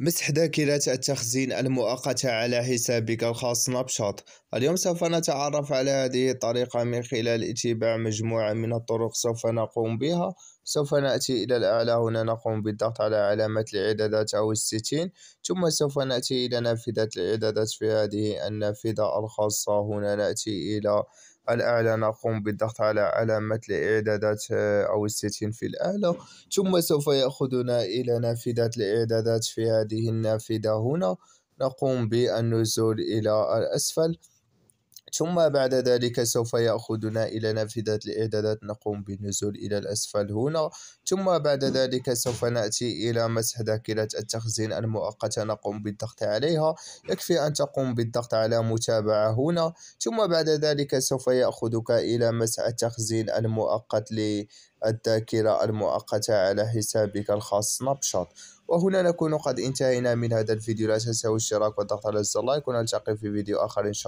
مسح ذاكرة التخزين المؤقتة على حسابك الخاص سنابشات اليوم سوف نتعرف على هذه الطريقة من خلال اتباع مجموعة من الطرق سوف نقوم بها سوف نأتي إلى الأعلى هنا نقوم بالضغط على علامة الإعدادات أو الستين ثم سوف نأتي إلى نافذة الإعدادات في هذه النافذة الخاصة هنا نأتي إلى الأعلى نقوم بالضغط على علامة الإعدادات آه، أو السيتين في الأعلى ثم سوف يأخذنا إلى نافذة الإعدادات في هذه النافذة هنا نقوم بالنزول إلى الأسفل ثم بعد ذلك سوف يأخذنا إلى نافذة الإعدادات نقوم بالنزول إلى الأسفل هنا ثم بعد ذلك سوف نأتي إلى مسح ذاكرة التخزين المؤقتة نقوم بالضغط عليها يكفي أن تقوم بالضغط على متابعة هنا ثم بعد ذلك سوف يأخذك إلى مسح التخزين المؤقت للذاكرة المؤقتة على حسابك الخاص سناب وهنا نكون قد انتهينا من هذا الفيديو لا تنسوا الاشتراك والضغط على الزر لايك ونلتقي في فيديو آخر إن شاء الله